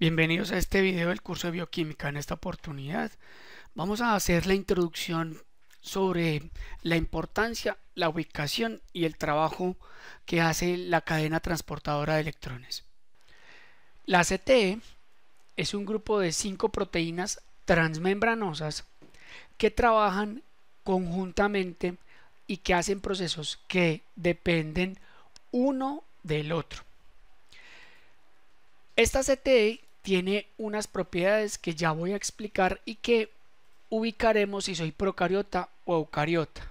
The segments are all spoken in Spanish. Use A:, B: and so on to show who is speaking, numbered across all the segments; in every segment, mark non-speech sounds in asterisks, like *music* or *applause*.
A: Bienvenidos a este video del curso de bioquímica. En esta oportunidad vamos a hacer la introducción sobre la importancia, la ubicación y el trabajo que hace la cadena transportadora de electrones. La CTE es un grupo de cinco proteínas transmembranosas que trabajan conjuntamente y que hacen procesos que dependen uno del otro. Esta CTE tiene unas propiedades que ya voy a explicar y que ubicaremos si soy procariota o eucariota.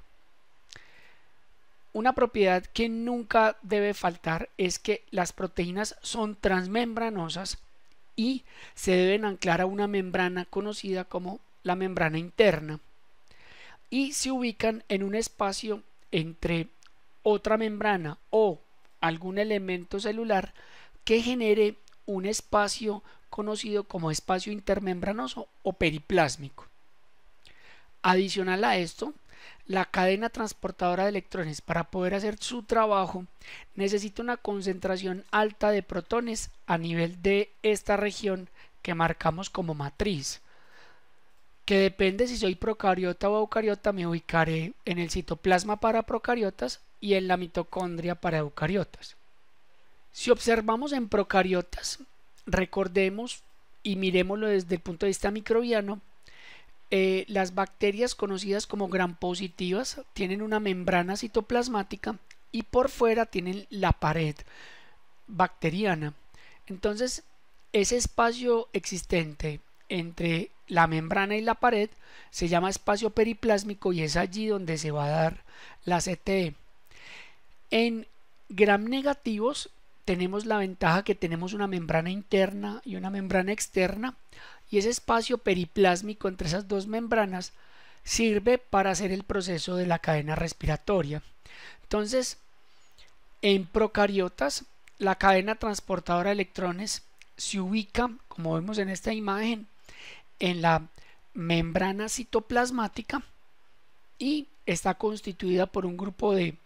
A: Una propiedad que nunca debe faltar es que las proteínas son transmembranosas y se deben anclar a una membrana conocida como la membrana interna y se ubican en un espacio entre otra membrana o algún elemento celular que genere un espacio conocido como espacio intermembranoso o periplásmico. Adicional a esto, la cadena transportadora de electrones para poder hacer su trabajo necesita una concentración alta de protones a nivel de esta región que marcamos como matriz, que depende si soy procariota o eucariota, me ubicaré en el citoplasma para procariotas y en la mitocondria para eucariotas. Si observamos en procariotas, recordemos y miremoslo desde el punto de vista microbiano, eh, las bacterias conocidas como gram positivas tienen una membrana citoplasmática y por fuera tienen la pared bacteriana. Entonces, ese espacio existente entre la membrana y la pared se llama espacio periplásmico y es allí donde se va a dar la CTE. En gram negativos tenemos la ventaja que tenemos una membrana interna y una membrana externa y ese espacio periplásmico entre esas dos membranas sirve para hacer el proceso de la cadena respiratoria. Entonces, en procariotas, la cadena transportadora de electrones se ubica, como vemos en esta imagen, en la membrana citoplasmática y está constituida por un grupo de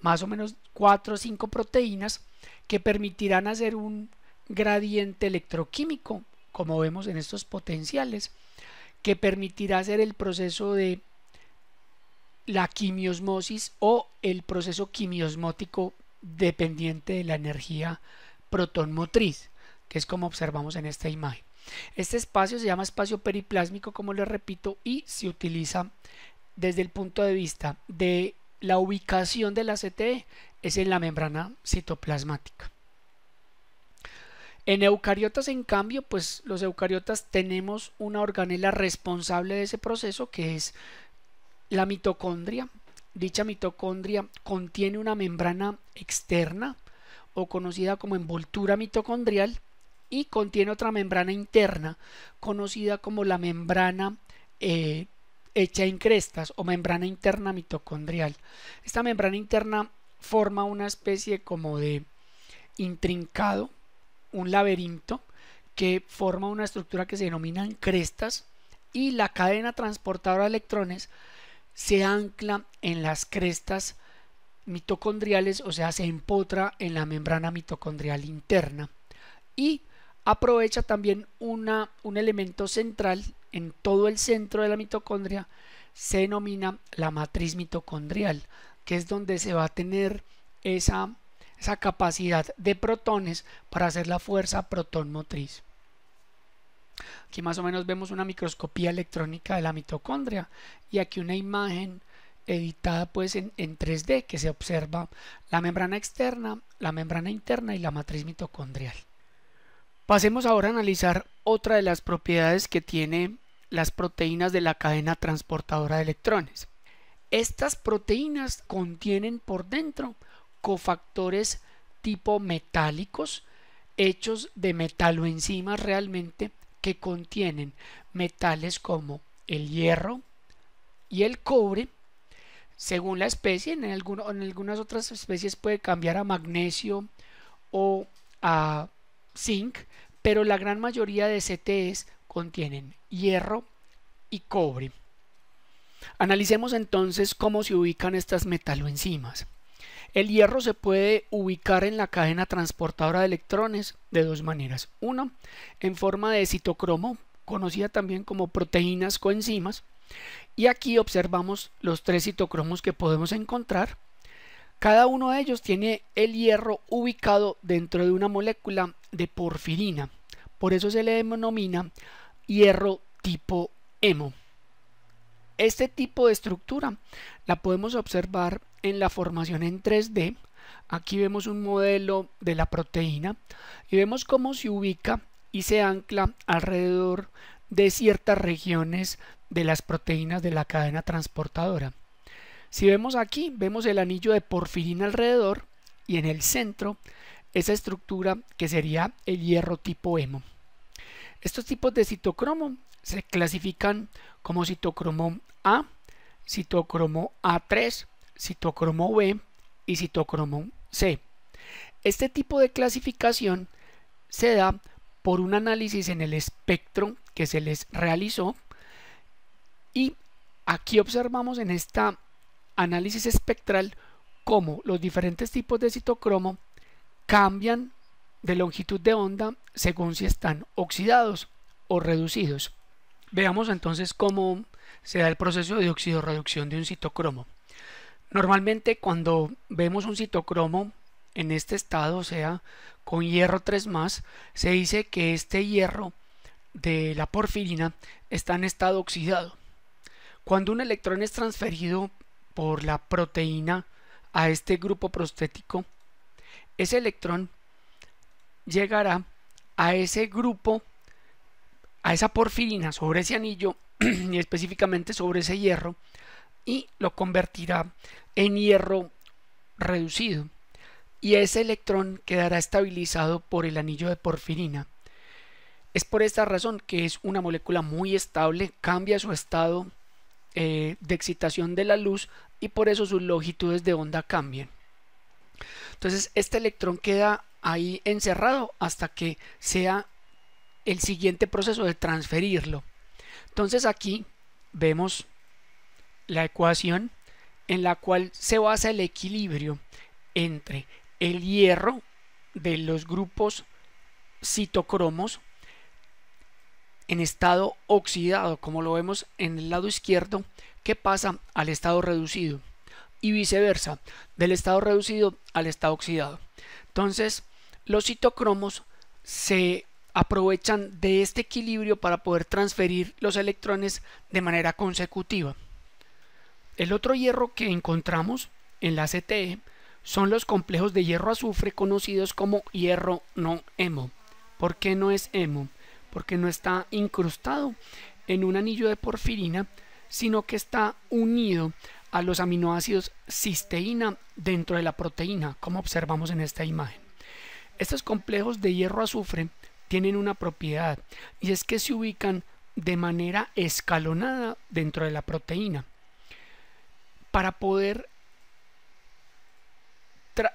A: más o menos 4 o 5 proteínas que permitirán hacer un gradiente electroquímico, como vemos en estos potenciales, que permitirá hacer el proceso de la quimiosmosis o el proceso quimiosmótico dependiente de la energía motriz que es como observamos en esta imagen. Este espacio se llama espacio periplásmico, como les repito, y se utiliza desde el punto de vista de la ubicación de la CTE es en la membrana citoplasmática. En eucariotas, en cambio, pues los eucariotas tenemos una organela responsable de ese proceso que es la mitocondria. Dicha mitocondria contiene una membrana externa o conocida como envoltura mitocondrial y contiene otra membrana interna conocida como la membrana eh, hecha en crestas o membrana interna mitocondrial. Esta membrana interna forma una especie como de intrincado, un laberinto que forma una estructura que se denominan crestas y la cadena transportadora de electrones se ancla en las crestas mitocondriales, o sea, se empotra en la membrana mitocondrial interna y aprovecha también una, un elemento central en todo el centro de la mitocondria se denomina la matriz mitocondrial, que es donde se va a tener esa, capacidad de protones para hacer la fuerza protón motriz. Aquí más o menos vemos una microscopía electrónica de la mitocondria y aquí una imagen editada pues en, en 3D que se observa la membrana externa, la membrana interna y la matriz mitocondrial. Pasemos ahora a analizar otra de las propiedades que tienen las proteínas de la cadena transportadora de electrones. Estas proteínas contienen por dentro cofactores tipo metálicos, hechos de metaloenzimas realmente que contienen metales como el hierro y el cobre, según la especie, en, en algunas otras especies puede cambiar a magnesio o a zinc, pero la gran mayoría de CTEs contienen hierro y cobre. Analicemos entonces cómo se ubican estas metaloenzimas. El hierro se puede ubicar en la cadena transportadora de electrones de dos maneras. Uno, en forma de citocromo, conocida también como proteínas coenzimas. Y aquí observamos los tres citocromos que podemos encontrar. Cada uno de ellos tiene el hierro ubicado dentro de una molécula de porfirina. Por eso se le denomina hierro tipo hemo. Este tipo de estructura la podemos observar en la formación en 3D. Aquí vemos un modelo de la proteína y vemos cómo se ubica y se ancla alrededor de ciertas regiones de las proteínas de la cadena transportadora. Si vemos aquí, vemos el anillo de porfirina alrededor y en el centro esa estructura que sería el hierro tipo hemo. Estos tipos de citocromo se clasifican como citocromo A, citocromo A3, citocromo B y citocromo C. Este tipo de clasificación se da por un análisis en el espectro que se les realizó y aquí observamos en este análisis espectral cómo los diferentes tipos de citocromo cambian de longitud de onda según si están oxidados o reducidos. Veamos entonces cómo se da el proceso de oxidorreducción de un citocromo. Normalmente cuando vemos un citocromo en este estado, o sea, con hierro 3 se dice que este hierro de la porfirina está en estado oxidado. Cuando un electrón es transferido por la proteína a este grupo prostético, ese electrón llegará a ese grupo, a esa porfirina sobre ese anillo *clears throat* y específicamente sobre ese hierro y lo convertirá en hierro reducido. Y ese electrón quedará estabilizado por el anillo de porfirina. Es por esta razón que es una molécula muy estable, cambia su estado eh, de excitación de la luz y por eso sus longitudes de onda cambian. Entonces este electrón queda ahí encerrado hasta que sea el siguiente proceso de transferirlo. Entonces aquí vemos la ecuación en la cual se basa el equilibrio entre el hierro de los grupos citocromos en estado oxidado, como lo vemos en el lado izquierdo, que pasa al estado reducido y viceversa, del estado reducido al estado oxidado. Entonces, los citocromos se aprovechan de este equilibrio para poder transferir los electrones de manera consecutiva. El otro hierro que encontramos en la CTE son los complejos de hierro azufre conocidos como hierro no hemo. ¿Por qué no es hemo? Porque no está incrustado en un anillo de porfirina, sino que está unido a los aminoácidos cisteína dentro de la proteína, como observamos en esta imagen. Estos complejos de hierro-azufre tienen una propiedad y es que se ubican de manera escalonada dentro de la proteína. Para poder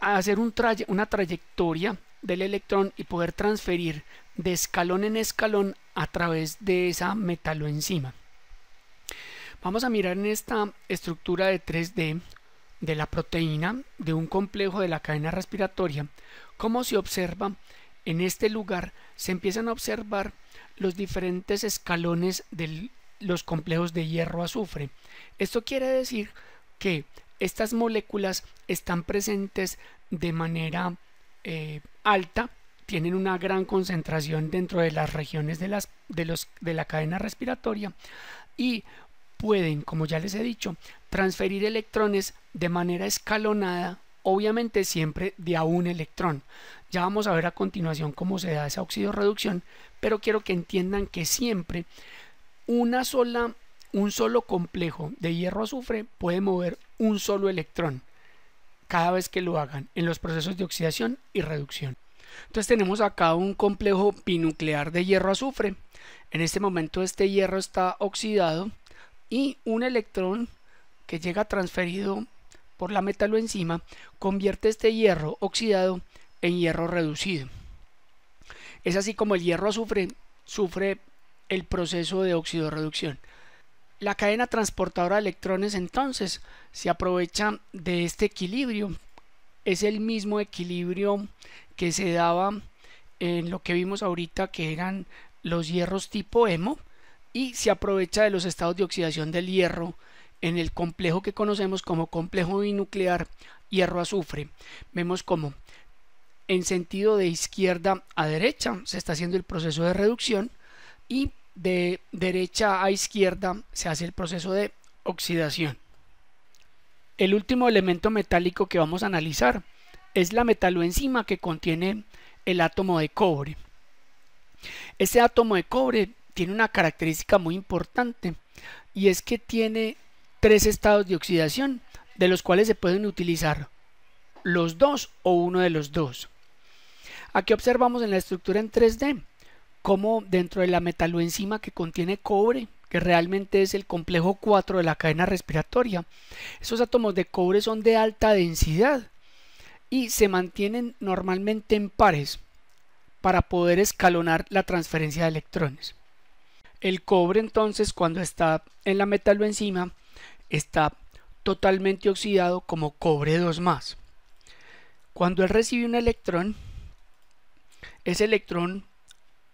A: hacer un una trayectoria del electrón y poder transferir de escalón en escalón a través de esa metaloenzima. Vamos a mirar en esta estructura de 3D de la proteína de un complejo de la cadena respiratoria, cómo se observa en este lugar, se empiezan a observar los diferentes escalones de los complejos de hierro-azufre. Esto quiere decir que estas moléculas están presentes de manera eh, alta, tienen una gran concentración dentro de las regiones de, las, de, los, de la cadena respiratoria y pueden, como ya les he dicho, transferir electrones de manera escalonada, obviamente siempre de a un electrón. Ya vamos a ver a continuación cómo se da esa reducción pero quiero que entiendan que siempre una sola, un solo complejo de hierro-azufre puede mover un solo electrón cada vez que lo hagan en los procesos de oxidación y reducción. Entonces tenemos acá un complejo binuclear de hierro-azufre. En este momento este hierro está oxidado y un electrón que llega transferido por la metaloenzima convierte este hierro oxidado en hierro reducido. Es así como el hierro sufre, sufre el proceso de reducción La cadena transportadora de electrones entonces se aprovecha de este equilibrio. Es el mismo equilibrio que se daba en lo que vimos ahorita que eran los hierros tipo hemo, y se aprovecha de los estados de oxidación del hierro en el complejo que conocemos como complejo binuclear hierro-azufre. Vemos cómo en sentido de izquierda a derecha se está haciendo el proceso de reducción y de derecha a izquierda se hace el proceso de oxidación. El último elemento metálico que vamos a analizar es la metaloenzima que contiene el átomo de cobre. Este átomo de cobre tiene una característica muy importante y es que tiene tres estados de oxidación de los cuales se pueden utilizar los dos o uno de los dos. Aquí observamos en la estructura en 3D cómo dentro de la metaloenzima que contiene cobre, que realmente es el complejo 4 de la cadena respiratoria, esos átomos de cobre son de alta densidad y se mantienen normalmente en pares para poder escalonar la transferencia de electrones. El cobre entonces cuando está en la metaloenzima está totalmente oxidado como cobre 2 más. Cuando él recibe un electrón, ese electrón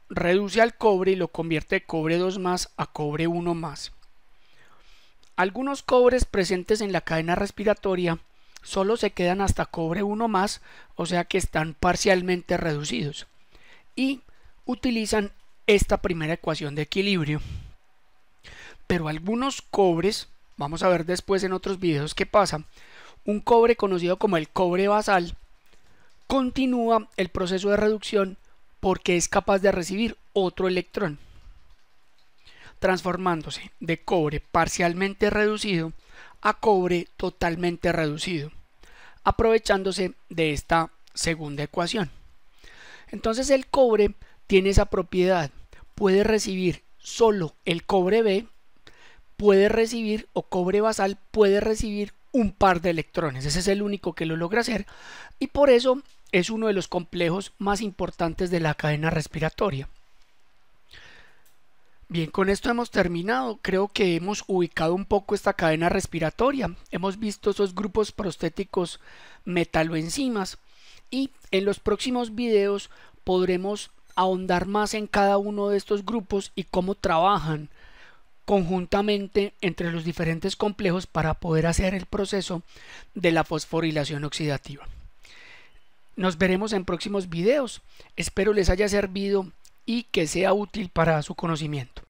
A: reduce al cobre y lo convierte de cobre 2 más a cobre 1 más. Algunos cobres presentes en la cadena respiratoria solo se quedan hasta cobre 1 más, o sea que están parcialmente reducidos, y utilizan esta primera ecuación de equilibrio. Pero algunos cobres, vamos a ver después en otros videos qué pasa, un cobre conocido como el cobre basal continúa el proceso de reducción porque es capaz de recibir otro electrón, transformándose de cobre parcialmente reducido a cobre totalmente reducido, aprovechándose de esta segunda ecuación. Entonces el cobre tiene esa propiedad, puede recibir solo el cobre B, puede recibir, o cobre basal, puede recibir un par de electrones. Ese es el único que lo logra hacer y por eso es uno de los complejos más importantes de la cadena respiratoria. Bien, con esto hemos terminado. Creo que hemos ubicado un poco esta cadena respiratoria. Hemos visto esos grupos prostéticos metaloenzimas y en los próximos videos podremos ahondar más en cada uno de estos grupos y cómo trabajan conjuntamente entre los diferentes complejos para poder hacer el proceso de la fosforilación oxidativa. Nos veremos en próximos videos. Espero les haya servido y que sea útil para su conocimiento.